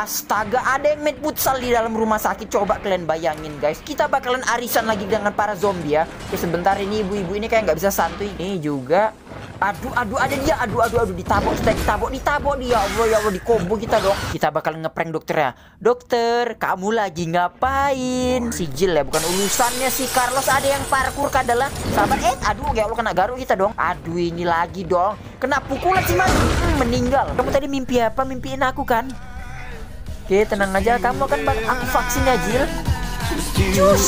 Astaga, ada yang main futsal di dalam rumah sakit. Coba kalian bayangin, guys. Kita bakalan arisan lagi dengan para zombie ya. Oke, sebentar ini ibu-ibu ini kayak nggak bisa santuy. Ini juga. Aduh, aduh, ada dia. Aduh, aduh, aduh. Ditabok, stek, ditabok, ditabok dia. Ya Allah, ya Allah, dikombo kita dong. Kita bakal ngeprank dokternya. Dokter, kamu lagi ngapain? Sijil ya, bukan urusannya si Carlos. Ada yang parkur adalah sahabat. Eh, aduh, ya Allah, kena garu kita dong. Aduh, ini lagi dong. Kena pukulan sih, Mas. Hmm, meninggal. Kamu tadi mimpi apa? Mimpiin aku kan? Oke, tenang aja. Kamu akan aku vaksinnya, Jil. Cus.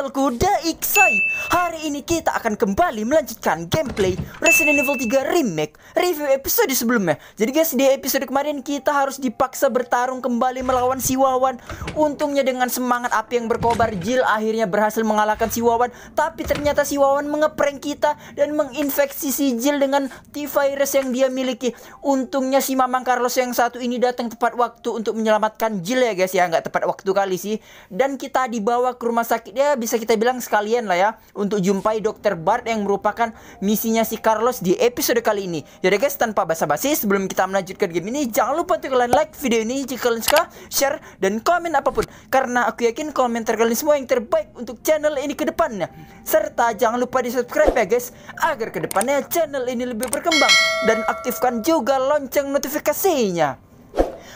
channel Kuda Iksai Hari ini kita akan kembali melanjutkan gameplay Resident Evil 3 Remake Review episode sebelumnya Jadi guys di episode kemarin kita harus dipaksa bertarung kembali melawan si Wawan Untungnya dengan semangat api yang berkobar Jill akhirnya berhasil mengalahkan si Wawan Tapi ternyata si Wawan mengeprank kita Dan menginfeksi si Jill dengan T-Virus yang dia miliki Untungnya si Mamang Carlos yang satu ini datang tepat waktu untuk menyelamatkan Jill ya guys ya nggak tepat waktu kali sih Dan kita dibawa ke rumah sakit ya bisa bisa kita bilang sekalian lah ya untuk jumpai dokter Bart yang merupakan misinya si Carlos di episode kali ini. Jadi guys tanpa basa-basi sebelum kita melanjutkan game ini jangan lupa untuk kalian like video ini jika kalian suka, share dan komen apapun karena aku yakin komentar kalian semua yang terbaik untuk channel ini ke depannya. Serta jangan lupa di-subscribe ya guys agar ke depannya channel ini lebih berkembang dan aktifkan juga lonceng notifikasinya.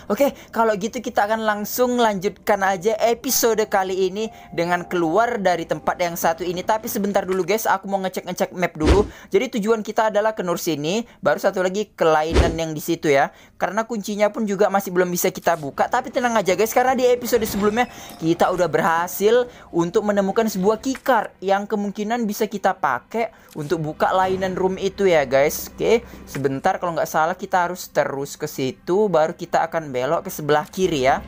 Oke, kalau gitu kita akan langsung lanjutkan aja episode kali ini dengan keluar dari tempat yang satu ini. Tapi sebentar dulu guys, aku mau ngecek-ngecek map dulu. Jadi tujuan kita adalah ke Nur sini, baru satu lagi ke Lainan yang di situ ya. Karena kuncinya pun juga masih belum bisa kita buka. Tapi tenang aja guys, karena di episode sebelumnya kita udah berhasil untuk menemukan sebuah keycard yang kemungkinan bisa kita pakai untuk buka lainan room itu ya guys. Oke, sebentar kalau nggak salah kita harus terus ke situ, baru kita akan belok ke sebelah kiri ya.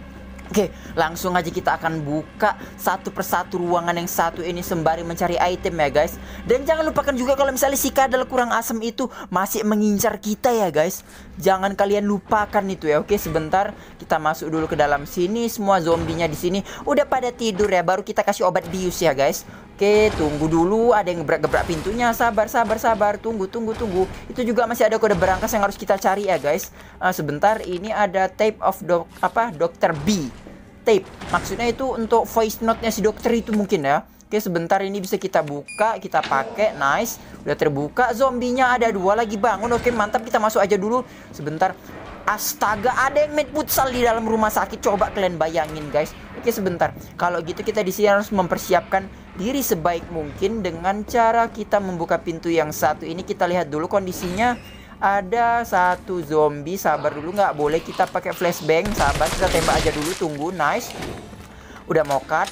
Oke, langsung aja kita akan buka satu persatu ruangan yang satu ini sembari mencari item ya guys. Dan jangan lupakan juga kalau misalnya si kadal kurang asem itu masih mengincar kita ya guys jangan kalian lupakan itu ya. Oke, sebentar kita masuk dulu ke dalam sini. Semua zombinya di sini udah pada tidur ya. Baru kita kasih obat bius ya, guys. Oke, tunggu dulu. Ada yang gebrak-gebrak pintunya. Sabar, sabar, sabar. Tunggu, tunggu, tunggu. Itu juga masih ada kode berangkas yang harus kita cari ya, guys. Uh, sebentar, ini ada tape of dok apa? Dokter B. Tape. Maksudnya itu untuk voice note-nya si dokter itu mungkin ya. Oke sebentar ini bisa kita buka Kita pakai nice Udah terbuka zombinya ada dua lagi bangun Oke mantap kita masuk aja dulu Sebentar Astaga ada yang main futsal di dalam rumah sakit Coba kalian bayangin guys Oke sebentar Kalau gitu kita di sini harus mempersiapkan diri sebaik mungkin Dengan cara kita membuka pintu yang satu ini Kita lihat dulu kondisinya ada satu zombie sabar dulu nggak boleh kita pakai flashbang sabar kita tembak aja dulu tunggu nice udah mau cut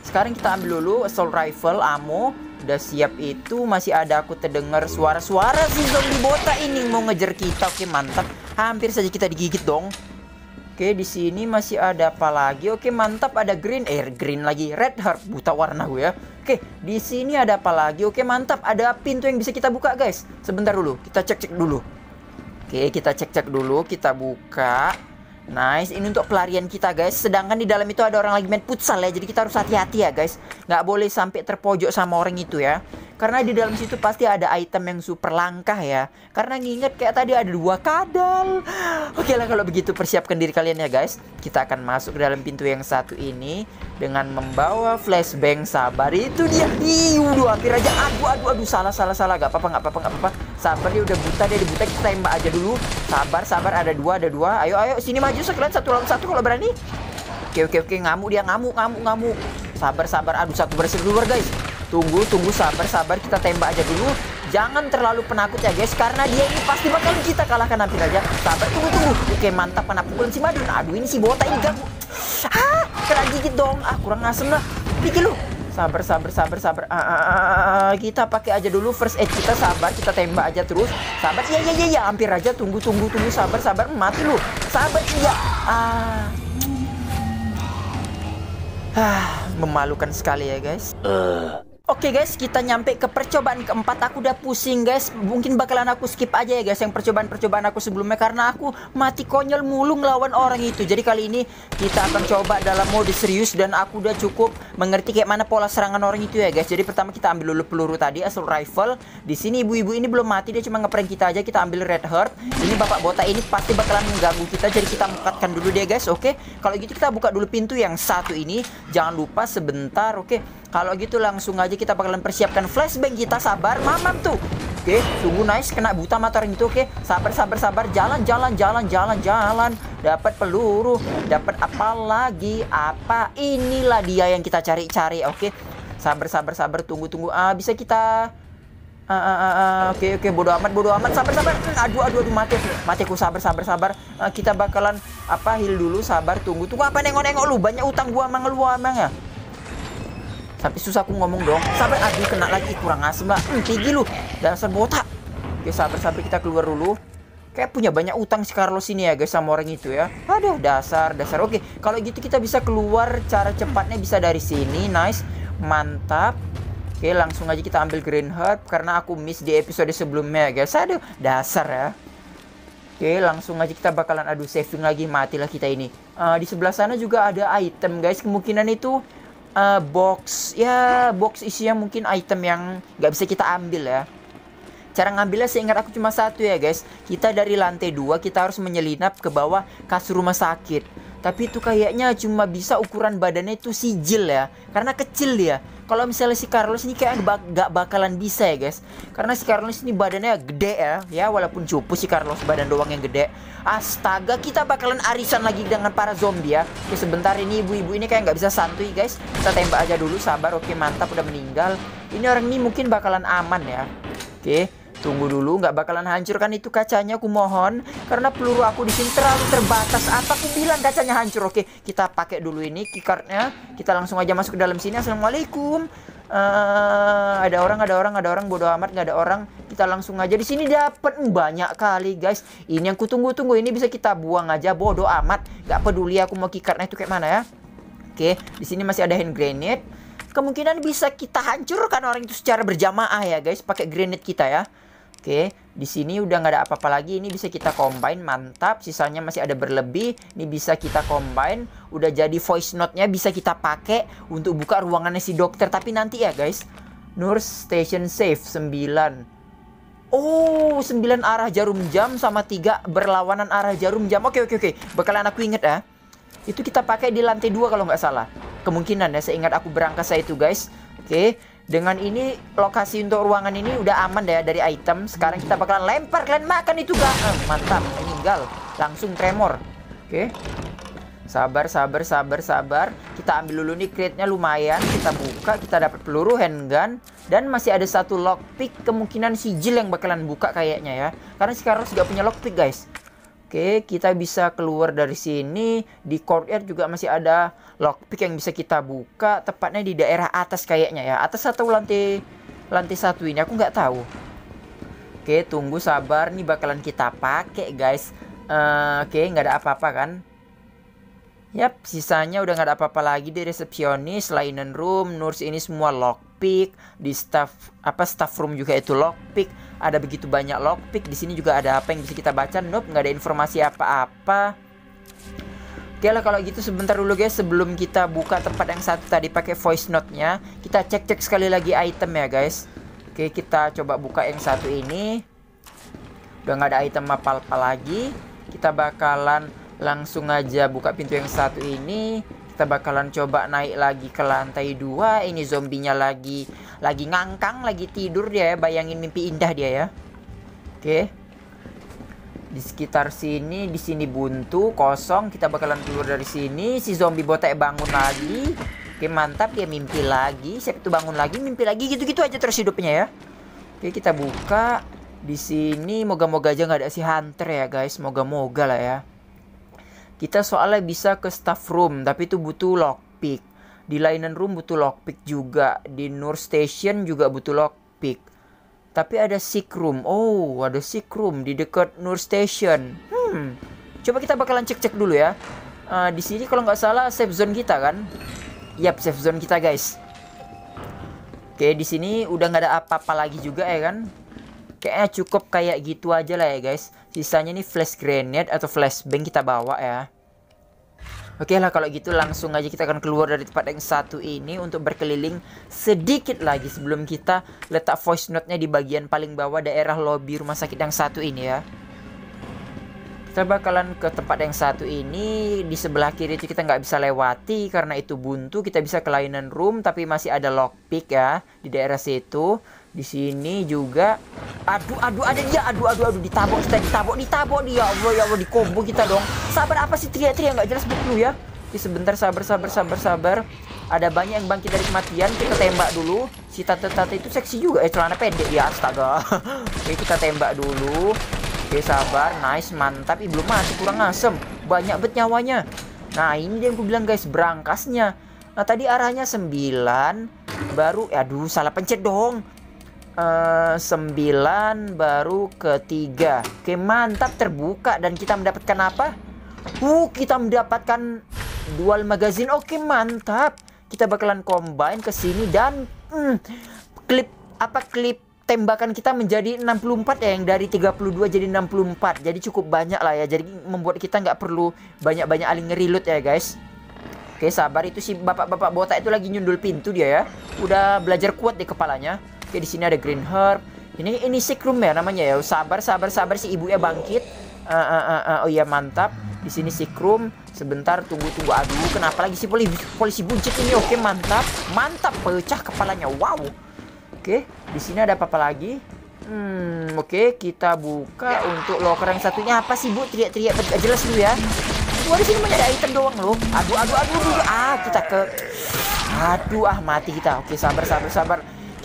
sekarang kita ambil dulu assault rifle, ammo. Udah siap itu masih ada aku terdengar suara-suara si zombie bota ini mau ngejar kita. Oke, mantap. Hampir saja kita digigit dong. Oke, di sini masih ada apa lagi? Oke, mantap ada green air, eh, green lagi, red heart, buta warna gue ya. Oke, di sini ada apa lagi? Oke, mantap ada pintu yang bisa kita buka, guys. Sebentar dulu, kita cek-cek dulu. Oke, kita cek-cek dulu, kita buka. Nice, ini untuk pelarian kita guys. Sedangkan di dalam itu ada orang lagi main futsal ya, jadi kita harus hati-hati ya guys. Nggak boleh sampai terpojok sama orang itu ya. Karena di dalam situ pasti ada item yang super langkah ya. Karena nginget kayak tadi ada dua kadal. Oke lah kalau begitu persiapkan diri kalian ya guys. Kita akan masuk ke dalam pintu yang satu ini dengan membawa flashbang sabar itu dia. Ih, waduh hampir aja. Aduh, aduh, aduh, salah, salah, salah. Gak apa-apa, gak apa-apa, gak apa-apa. Sabar dia udah buta, dia dibuta. Kita tembak aja dulu. Sabar, sabar. Ada dua, ada dua. Ayo, ayo, sini maju sekalian satu lawan satu kalau berani. Oke, oke, oke. Ngamuk dia, ngamuk, ngamuk, ngamuk. Sabar, sabar. Aduh, satu berhasil keluar guys. Tunggu, tunggu, sabar, sabar. Kita tembak aja dulu. Jangan terlalu penakut ya guys, karena dia ini pasti bakal kita kalahkan nanti aja. Sabar, tunggu, tunggu. Oke, mantap, mana pukulan si Madun. Aduh, ini si Bota ini ganggu. Hah? kena gigit dong. Ah, kurang asem lah. Pikir lu. Sabar, sabar, sabar, sabar. Ah, ah, ah, ah, ah. Kita pakai aja dulu first aid kita. Sabar, kita tembak aja terus. Sabar, iya, iya, iya, ya. hampir aja. Tunggu, tunggu, tunggu. Sabar, sabar. Mati lu. Sabar, iya. Ah. Ah, memalukan sekali ya guys. Uh. Oke okay guys, kita nyampe ke percobaan keempat. Aku udah pusing guys. Mungkin bakalan aku skip aja ya guys yang percobaan-percobaan aku sebelumnya karena aku mati konyol mulu ngelawan orang itu. Jadi kali ini kita akan coba dalam mode serius dan aku udah cukup mengerti kayak mana pola serangan orang itu ya guys. Jadi pertama kita ambil dulu peluru tadi asal rifle. Di sini ibu-ibu ini belum mati dia cuma ngeprank kita aja. Kita ambil red heart. Ini bapak botak ini pasti bakalan mengganggu kita. Jadi kita mukatkan dulu dia guys. Oke. Okay? Kalau gitu kita buka dulu pintu yang satu ini. Jangan lupa sebentar. Oke. Okay? Kalau gitu langsung aja kita bakalan persiapkan flashbang kita sabar mamam tuh. Oke, okay, sungguh nice kena buta mata orang itu. Oke, okay, sabar sabar sabar jalan jalan jalan jalan jalan. Dapat peluru, dapat apa lagi? Apa inilah dia yang kita cari-cari. Oke. Okay. Sabar sabar sabar tunggu tunggu. Ah, bisa kita Ah, ah, ah, ah. Oke, okay, oke, okay. bodo amat, bodo amat. Sabar, sabar. Aduh, aduh, aduh, mati. Mati ku sabar, sabar, sabar. Uh, kita bakalan apa heal dulu, sabar, tunggu. Tunggu apa nengok-nengok lu? Banyak utang gua emang lu emang ya? Sampai susah aku ngomong dong. sampai aduh kena lagi kurang asem lah. Hmm, tinggi lu. Dasar botak. Oke, sabar-sabar kita keluar dulu. Kayak punya banyak utang si Carlos ini ya guys sama orang itu ya. Aduh, dasar, dasar. Oke, kalau gitu kita bisa keluar cara cepatnya bisa dari sini. Nice. Mantap. Oke, langsung aja kita ambil green herb karena aku miss di episode sebelumnya guys. Aduh, dasar ya. Oke, langsung aja kita bakalan adu saving lagi matilah kita ini. Uh, di sebelah sana juga ada item guys. Kemungkinan itu uh, box ya box isinya mungkin item yang nggak bisa kita ambil ya Cara ngambilnya seingat aku cuma satu ya guys Kita dari lantai dua kita harus menyelinap ke bawah kasur rumah sakit tapi itu kayaknya cuma bisa ukuran badannya itu sijil ya karena kecil dia kalau misalnya si Carlos ini kayak bak gak bakalan bisa ya guys karena si Carlos ini badannya gede ya ya walaupun cupu si Carlos badan doang yang gede astaga kita bakalan arisan lagi dengan para zombie ya oke sebentar ini ibu-ibu ini kayak gak bisa santuy guys kita tembak aja dulu sabar oke mantap udah meninggal ini orang ini mungkin bakalan aman ya oke Tunggu dulu, nggak bakalan hancur kan itu kacanya, aku mohon. Karena peluru aku di sini terlalu terbatas. Apa aku bilang kacanya hancur? Oke, kita pakai dulu ini keycardnya. Kita langsung aja masuk ke dalam sini. Assalamualaikum. Uh, ada orang, ada orang, ada orang. Bodoh amat, nggak ada orang. Kita langsung aja di sini dapat banyak kali, guys. Ini yang kutunggu-tunggu. Ini bisa kita buang aja. Bodoh amat. Nggak peduli aku mau keycardnya itu kayak mana ya. Oke, di sini masih ada hand grenade. Kemungkinan bisa kita hancurkan orang itu secara berjamaah ya, guys. Pakai grenade kita ya. Oke, di sini udah nggak ada apa-apa lagi. Ini bisa kita combine, mantap. Sisanya masih ada berlebih. Ini bisa kita combine. Udah jadi voice note-nya bisa kita pakai untuk buka ruangannya si dokter. Tapi nanti ya guys, Nurse Station Safe 9. Oh, 9 arah jarum jam sama 3 berlawanan arah jarum jam. Oke, oke, oke. Bakalan aku inget ya. Ah. Itu kita pakai di lantai 2 kalau nggak salah. Kemungkinan ya, seingat aku berangkas saya itu guys. Oke, dengan ini lokasi untuk ruangan ini udah aman ya dari item. Sekarang kita bakalan lempar kalian makan itu gak? Eh, mantap, meninggal. Langsung tremor. Oke. Okay. Sabar, sabar, sabar, sabar. Kita ambil dulu nih crate-nya lumayan. Kita buka, kita dapat peluru handgun dan masih ada satu lockpick kemungkinan sijil yang bakalan buka kayaknya ya. Karena sekarang sudah punya lockpick, guys. Oke, okay, kita bisa keluar dari sini. Di courtyard juga masih ada lockpick yang bisa kita buka. Tepatnya di daerah atas kayaknya ya. Atas atau lantai lantai satu ini. Aku nggak tahu. Oke, okay, tunggu sabar. Nih bakalan kita pakai guys. Uh, Oke, okay, nggak ada apa-apa kan? Yap, sisanya udah gak ada apa-apa lagi di resepsionis, linen room, nurse ini semua lockpick, di staff apa staff room juga itu lockpick. Ada begitu banyak lockpick di sini juga ada apa yang bisa kita baca? Nope, nggak ada informasi apa-apa. Oke lah kalau gitu sebentar dulu guys sebelum kita buka tempat yang satu tadi pakai voice note-nya, kita cek-cek sekali lagi item ya guys. Oke, kita coba buka yang satu ini. Udah nggak ada item apa-apa lagi. Kita bakalan langsung aja buka pintu yang satu ini kita bakalan coba naik lagi ke lantai dua ini zombinya lagi lagi ngangkang lagi tidur dia ya bayangin mimpi indah dia ya oke di sekitar sini di sini buntu kosong kita bakalan keluar dari sini si zombie botek bangun lagi oke mantap dia mimpi lagi siap itu bangun lagi mimpi lagi gitu-gitu aja terus hidupnya ya oke kita buka di sini moga-moga aja nggak ada si hunter ya guys moga-moga lah ya kita soalnya bisa ke staff room, tapi itu butuh lockpick. Di linen room butuh lockpick juga. Di Nur Station juga butuh lockpick. Tapi ada sick room. Oh, ada sick room di dekat Nur Station. Hmm. Coba kita bakalan cek-cek dulu ya. Uh, di sini kalau nggak salah safe zone kita kan? Yap, safe zone kita guys. Oke, di sini udah nggak ada apa-apa lagi juga ya kan? kayaknya eh, cukup kayak gitu aja lah ya guys sisanya nih flash grenade atau flash flashbang kita bawa ya Oke okay lah kalau gitu langsung aja kita akan keluar dari tempat yang satu ini untuk berkeliling sedikit lagi sebelum kita letak voice note-nya di bagian paling bawah daerah lobby rumah sakit yang satu ini ya. Kita bakalan ke tempat yang satu ini di sebelah kiri itu kita nggak bisa lewati karena itu buntu kita bisa ke lainan room tapi masih ada lockpick ya di daerah situ. Di sini juga aduh aduh ada dia aduh aduh aduh ditabok stack ditabok ditabok dia ya Allah ya Allah di kita dong. Sabar apa sih teriak-teriak nggak jelas betul ya. Di sebentar sabar sabar sabar sabar. Ada banyak yang bangkit dari kematian, kita tembak dulu. Si tante-tante itu seksi juga eh celana pendek ya astaga. Oke, kita tembak dulu. Oke, sabar. Nice, mantap. Ih, belum mati, kurang asem. Banyak bet nyawanya. Nah, ini yang gue bilang guys, berangkasnya. Nah, tadi arahnya 9 baru aduh salah pencet dong. Uh, baru ketiga, Oke mantap terbuka Dan kita mendapatkan apa? Uh kita mendapatkan dual magazine Oke mantap Kita bakalan combine ke sini Dan hmm, klip apa klip tembakan kita menjadi 64 ya yang dari 32 jadi 64 jadi cukup banyak lah ya jadi membuat kita nggak perlu banyak-banyak aling reload ya guys Oke sabar itu si bapak-bapak botak itu lagi nyundul pintu dia ya udah belajar kuat di kepalanya Oke, di sini ada green herb. Ini ini sick room ya namanya ya. Sabar, sabar, sabar si ibunya bangkit. Uh, uh, uh, uh. Oh iya mantap. Di sini sick room. Sebentar, tunggu, tunggu. Aduh, kenapa lagi si polisi, polisi buncit ini? Oke, mantap, mantap. Pecah kepalanya. Wow. Oke, di sini ada apa-apa lagi? Hmm, oke, kita buka untuk locker yang satunya apa sih, Bu? Teriak-teriak jelas dulu ya. Wah di sini banyak ada item doang loh. Aduh, aduh, aduh, aduh. Ah, kita ke Aduh, ah mati kita. Oke, sabar, sabar, sabar.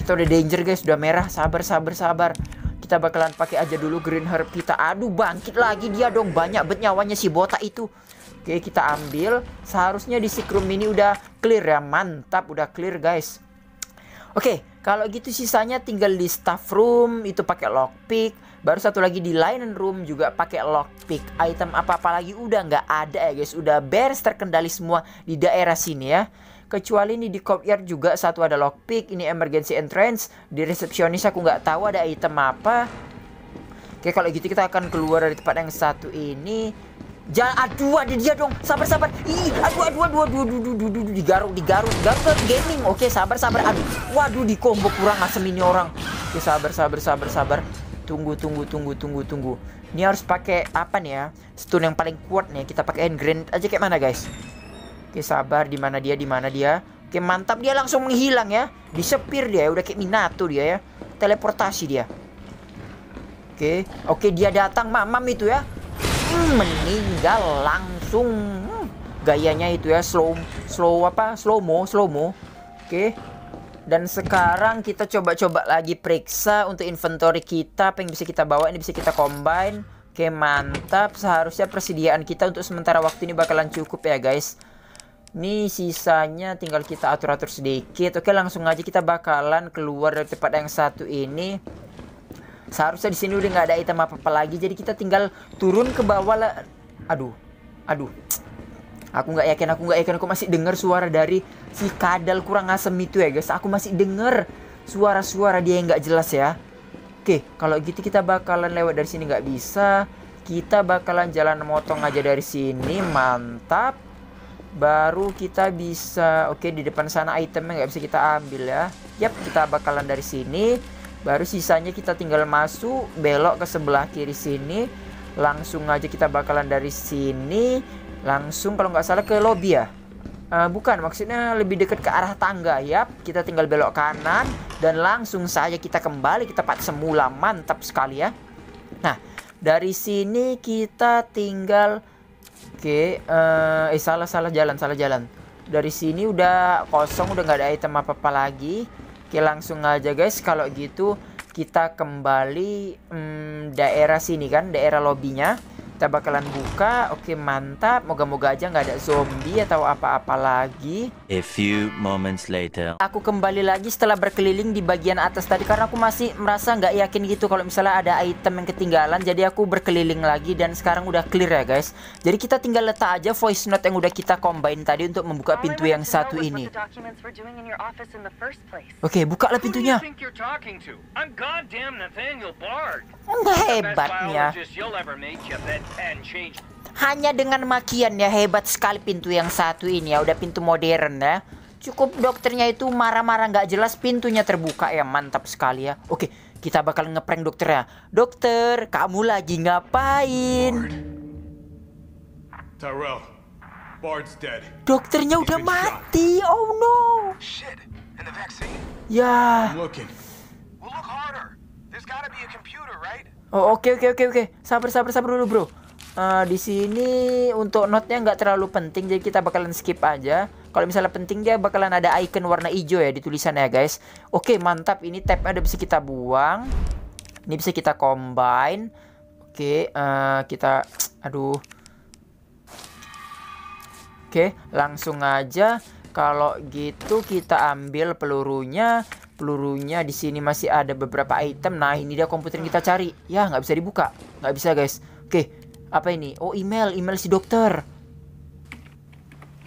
Kita udah danger guys, udah merah. Sabar, sabar, sabar. Kita bakalan pakai aja dulu green herb kita. Aduh, bangkit lagi dia dong. Banyak bet nyawanya si botak itu. Oke, kita ambil. Seharusnya di sikrum ini udah clear ya. Mantap, udah clear guys. Oke, kalau gitu sisanya tinggal di staff room itu pakai lockpick. Baru satu lagi di linen room juga pakai lockpick. Item apa-apa lagi udah nggak ada ya guys. Udah beres terkendali semua di daerah sini ya kecuali ini di courtyard juga satu ada lockpick ini emergency entrance di resepsionis aku nggak tahu ada item apa oke kalau gitu kita akan keluar dari tempat yang satu ini Jangan aduh ada dia dong. Sabar sabar. Ih, aduh aduh aduh aduh aduh aduh, aduh, aduh digaruk digaruk digaruk gaming. Oke, sabar sabar. Aduh. Waduh di combo kurang asem ini orang. Oke, sabar sabar sabar sabar. Tunggu tunggu tunggu tunggu tunggu. Ini harus pakai apa nih ya? Stun yang paling kuat nih. Kita pakai hand grenade aja kayak mana, guys? Oke sabar di mana dia di mana dia. Oke mantap dia langsung menghilang ya. Disepir dia ya. udah kayak Minato dia ya. Teleportasi dia. Oke, oke dia datang mamam itu ya. Hmm, meninggal langsung. Hmm, gayanya itu ya slow slow apa? Slow mo, slow mo. Oke. Dan sekarang kita coba-coba lagi periksa untuk inventory kita apa yang bisa kita bawa ini bisa kita combine. Oke, mantap. Seharusnya persediaan kita untuk sementara waktu ini bakalan cukup ya, guys. Nih sisanya tinggal kita atur-atur sedikit. Oke, langsung aja kita bakalan keluar dari tempat yang satu ini. Seharusnya di sini udah nggak ada item apa-apa lagi. Jadi kita tinggal turun ke bawah lah. Aduh, aduh. Aku nggak yakin, aku nggak yakin. Aku masih dengar suara dari si kadal kurang asem itu ya guys. Aku masih dengar suara-suara dia yang nggak jelas ya. Oke, kalau gitu kita bakalan lewat dari sini nggak bisa. Kita bakalan jalan motong aja dari sini. Mantap baru kita bisa oke okay, di depan sana itemnya nggak bisa kita ambil ya yap kita bakalan dari sini baru sisanya kita tinggal masuk belok ke sebelah kiri sini langsung aja kita bakalan dari sini langsung kalau nggak salah ke lobby ya uh, bukan maksudnya lebih dekat ke arah tangga yap kita tinggal belok kanan dan langsung saja kita kembali ke tempat semula mantap sekali ya nah dari sini kita tinggal Oke, okay, uh, eh, eh salah salah jalan salah jalan. Dari sini udah kosong, udah nggak ada item apa apa lagi. Oke okay, langsung aja guys, kalau gitu kita kembali hmm, daerah sini kan, daerah lobbynya kita bakalan buka oke mantap moga-moga aja nggak ada zombie atau apa-apa lagi a few moments later aku kembali lagi setelah berkeliling di bagian atas tadi karena aku masih merasa nggak yakin gitu kalau misalnya ada item yang ketinggalan jadi aku berkeliling lagi dan sekarang udah clear ya guys jadi kita tinggal letak aja voice note yang udah kita combine tadi untuk membuka pintu yang satu ini oke buka lah pintunya nggak hebatnya hanya dengan makian ya hebat sekali pintu yang satu ini ya udah pintu modern ya. Cukup dokternya itu marah-marah nggak -marah, jelas pintunya terbuka ya mantap sekali ya. Oke kita bakal ngeprank dokternya Dokter kamu lagi ngapain? Tyrell, Dokternya udah mati. Oh no. Ya. Yeah. Oh oke okay, oke okay, oke okay, oke. Sabar sabar sabar dulu bro. Uh, di sini untuk notnya nggak terlalu penting jadi kita bakalan skip aja. Kalau misalnya penting dia bakalan ada icon warna hijau ya di tulisannya ya, guys. Oke mantap ini tab ada bisa kita buang. Ini bisa kita combine. Oke uh, kita aduh. Oke langsung aja. Kalau gitu kita ambil pelurunya pelurunya di sini masih ada beberapa item. Nah, ini dia komputer yang kita cari. Ya, nggak bisa dibuka. Nggak bisa, guys. Oke, apa ini? Oh, email. Email si dokter.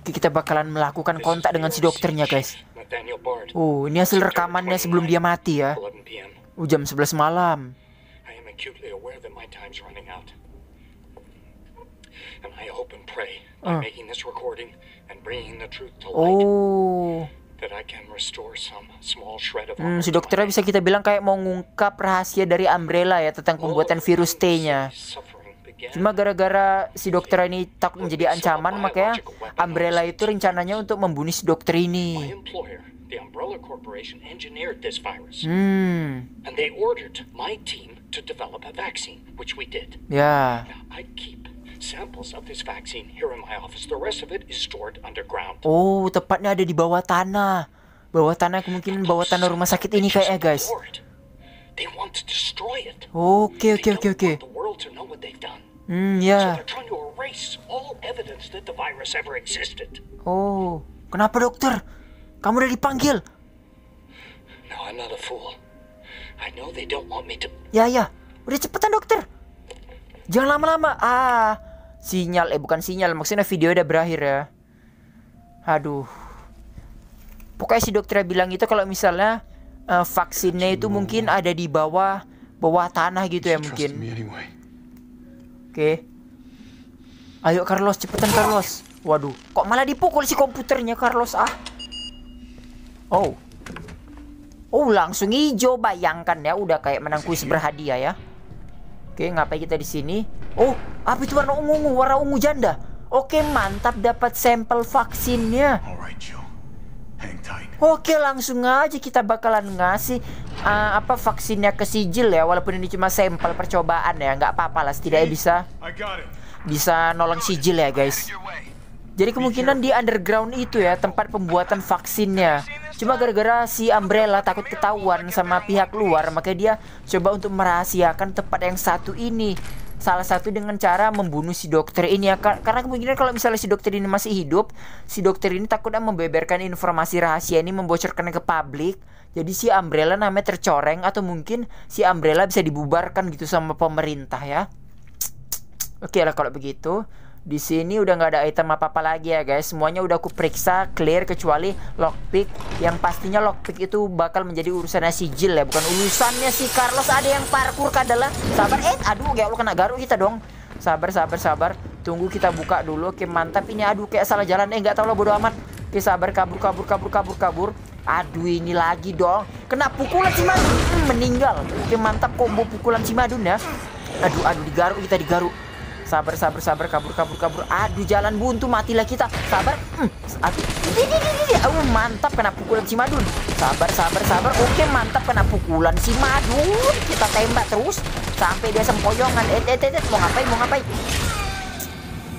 Oke, kita bakalan melakukan kontak dengan si dokternya, guys. Oh, ini hasil rekamannya sebelum dia mati ya. Oh, jam 11 malam. Uh. Oh. Hmm, si dokternya bisa kita bilang kayak mau ngungkap rahasia dari Umbrella ya tentang oh, pembuatan virus T-nya. Cuma gara-gara si dokter ini takut menjadi ancaman, makanya Umbrella itu rencananya untuk membunuh si dokter ini. Hmm. Ya. Yeah. Samples of this vaccine here in my office. The rest of it is stored underground. Oh, tepatnya ada di bawah tanah. Bawah tanah kemungkinan bawah tanah rumah sakit ini kayak kayaknya, guys. They want to destroy it. Oke, oke, oke, oke. The world to know what they've done. Hmm, ya. Yeah. So they're trying to erase all evidence that the virus ever existed. Oh, kenapa dokter? Kamu udah dipanggil. No, I'm not a fool. I know they don't want me to. Ya, ya. Udah cepetan dokter. Jangan lama-lama. Ah, sinyal eh bukan sinyal maksudnya video udah berakhir ya aduh pokoknya si dokter bilang itu kalau misalnya uh, vaksinnya itu mungkin ada di bawah bawah tanah gitu ya mungkin oke okay. ayo Carlos cepetan Carlos waduh kok malah dipukul si komputernya Carlos ah oh Oh langsung hijau bayangkan ya udah kayak menang kuis berhadiah ya. Oke ngapain kita di sini? Oh apa itu warna ungu-ungu? Warna ungu janda. Oke, mantap dapat sampel vaksinnya. Oke, langsung aja kita bakalan ngasih uh, apa vaksinnya ke Sijil ya, walaupun ini cuma sampel percobaan ya, nggak apa-apa lah, setidaknya bisa bisa nolong Sijil ya, guys. Jadi kemungkinan di underground itu ya tempat pembuatan vaksinnya. Cuma gara-gara si Umbrella takut ketahuan sama pihak luar, makanya dia coba untuk merahasiakan tempat yang satu ini. Salah satu dengan cara membunuh si dokter ini ya karena kemungkinan kalau misalnya si dokter ini masih hidup, si dokter ini takutnya membeberkan informasi rahasia ini membocorkannya ke publik. Jadi si Umbrella namanya tercoreng atau mungkin si Umbrella bisa dibubarkan gitu sama pemerintah ya. Oke okay lah kalau begitu. Di sini udah nggak ada item apa-apa lagi ya guys. Semuanya udah aku periksa clear kecuali lockpick yang pastinya lockpick itu bakal menjadi urusannya si Jill ya, bukan urusannya si Carlos. Ada yang parkur kadalah. Sabar, eh aduh kayak lo kena garu kita dong. Sabar, sabar, sabar. Tunggu kita buka dulu. Oke, mantap ini. Aduh kayak salah jalan. Eh nggak tahu lo bodo amat. Oke, sabar kabur kabur kabur kabur kabur. Aduh ini lagi dong. Kena pukulan si Madun. Hmm, meninggal. Oke, mantap combo pukulan si Madun ya. Aduh aduh digaruk kita digaruk. Sabar, sabar, sabar, kabur, kabur, kabur. Aduh, jalan buntu, matilah kita. Sabar. Hmm. Aduh, oh, mantap kena pukulan si Madun. Sabar, sabar, sabar. Oke, mantap kena pukulan si Madun. Kita tembak terus sampai dia sempoyongan. Eh, eh, eh, eh mau ngapain? Mau ngapain?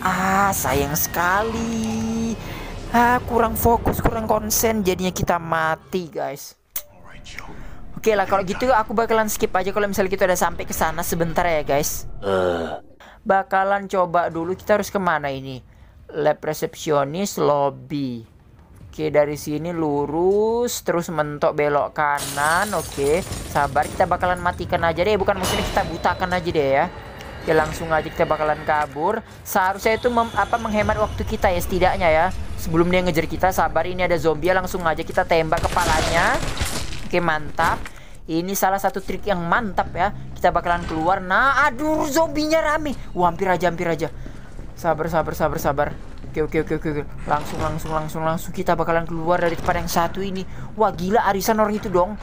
Ah, sayang sekali. Ah, kurang fokus, kurang konsen jadinya kita mati, guys. Oke okay lah kalau gitu aku bakalan skip aja kalau misalnya kita gitu udah sampai ke sana sebentar ya guys. Uh bakalan coba dulu kita harus kemana ini lab resepsionis lobby oke dari sini lurus terus mentok belok kanan oke sabar kita bakalan matikan aja deh bukan maksudnya kita butakan aja deh ya oke langsung aja kita bakalan kabur seharusnya itu mem apa menghemat waktu kita ya setidaknya ya sebelum dia ngejar kita sabar ini ada zombie langsung aja kita tembak kepalanya oke mantap ini salah satu trik yang mantap ya. Kita bakalan keluar. Nah, aduh zombinya rame. Wah, hampir aja, hampir aja. Sabar, sabar, sabar, sabar. Oke, oke, oke, oke. Langsung, langsung, langsung, langsung kita bakalan keluar dari tempat yang satu ini. Wah, gila arisan orang itu dong.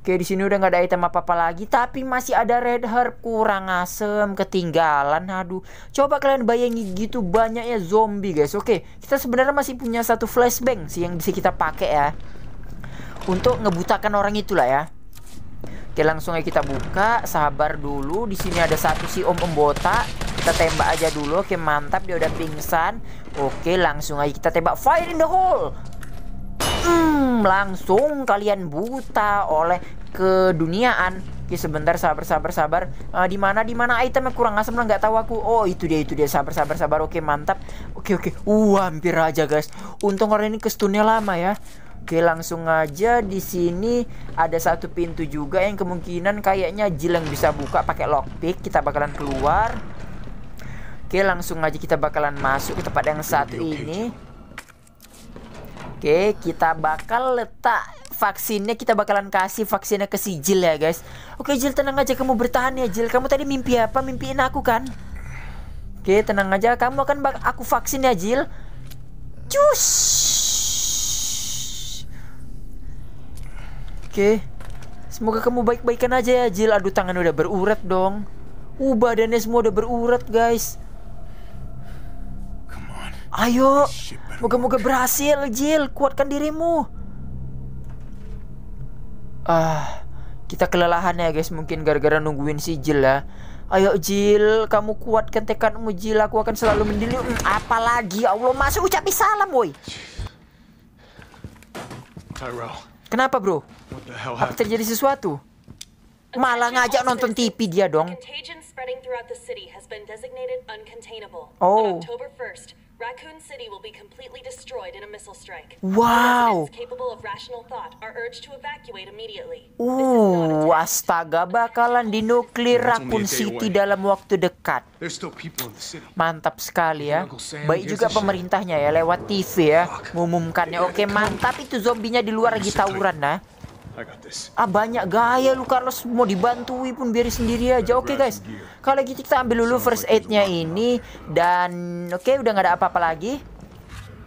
Oke, di sini udah nggak ada item apa-apa lagi, tapi masih ada red herb kurang asem, ketinggalan. Aduh, coba kalian bayangin gitu banyaknya zombie, guys. Oke, kita sebenarnya masih punya satu flashbang sih yang bisa kita pakai ya untuk ngebutakan orang itulah ya Oke langsung aja kita buka sabar dulu di sini ada satu si om om kita tembak aja dulu oke mantap dia udah pingsan oke langsung aja kita tembak fire in the hole hmm, langsung kalian buta oleh ke duniaan. Oke sebentar sabar sabar sabar uh, di mana di mana itemnya kurang asem lah nggak tahu aku oh itu dia itu dia sabar sabar sabar oke mantap oke oke uh hampir aja guys untung orang ini kestunnya lama ya Oke, langsung aja di sini ada satu pintu juga yang kemungkinan kayaknya Jileng bisa buka pakai lockpick. Kita bakalan keluar. Oke, langsung aja kita bakalan masuk ke tempat yang satu ini. Oke, kita bakal letak vaksinnya kita bakalan kasih vaksinnya ke si Jil ya, guys. Oke, Jil tenang aja kamu bertahan ya, Jil. Kamu tadi mimpi apa? Mimpiin aku kan? Oke, tenang aja. Kamu akan aku vaksin ya, Jil. Cus. Oke. Semoga kamu baik-baikan aja ya, Jil. Aduh, tangan udah berurat dong. Uh, badannya semua udah berurat, guys. Ayo, moga-moga berhasil, Jil. Kuatkan dirimu. Ah, kita kelelahan ya, guys. Mungkin gara-gara nungguin si Jill ya. Ayo Jil, kamu kuatkan tekanmu, Jill. aku akan selalu mendili. Hmm, apalagi ya Allah masuk ucapi salam, woi. Tyrell. Kenapa bro? Apa terjadi sesuatu? Malah ngajak nonton TV dia dong. Oh. Raccoon City will be completely destroyed in a missile strike. Wow. capable of rational thought are urged to evacuate immediately. Uh, astaga bakalan dinuklir Raccoon City dalam waktu dekat. Mantap sekali ya. Baik juga pemerintahnya ya lewat TV ya mengumumkannya. Oke, mantap itu zombinya di luar lagi tawuran nah. Ah banyak gaya lu Carlos mau dibantui pun biar sendiri aja. Oke okay, guys. Kalau gitu kita ambil dulu first aid-nya ini dan oke okay, udah nggak ada apa-apa lagi.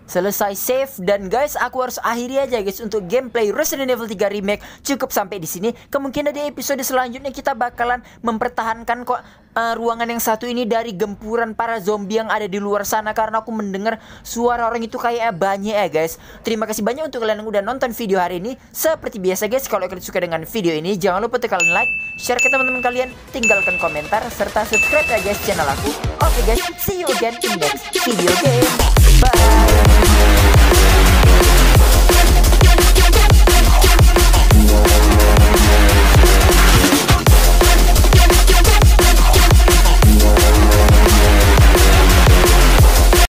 Selesai save dan guys aku harus akhiri aja guys untuk gameplay Resident Evil 3 Remake cukup sampai di sini. Kemungkinan di episode selanjutnya kita bakalan mempertahankan kok uh, ruangan yang satu ini dari gempuran para zombie yang ada di luar sana karena aku mendengar suara orang itu kayak banyak ya guys. Terima kasih banyak untuk kalian yang udah nonton video hari ini. Seperti biasa guys kalau kalian suka dengan video ini jangan lupa tekan like, share ke teman-teman kalian, tinggalkan komentar serta subscribe ya guys channel aku. Oke okay, guys, see you again in next video game. fire.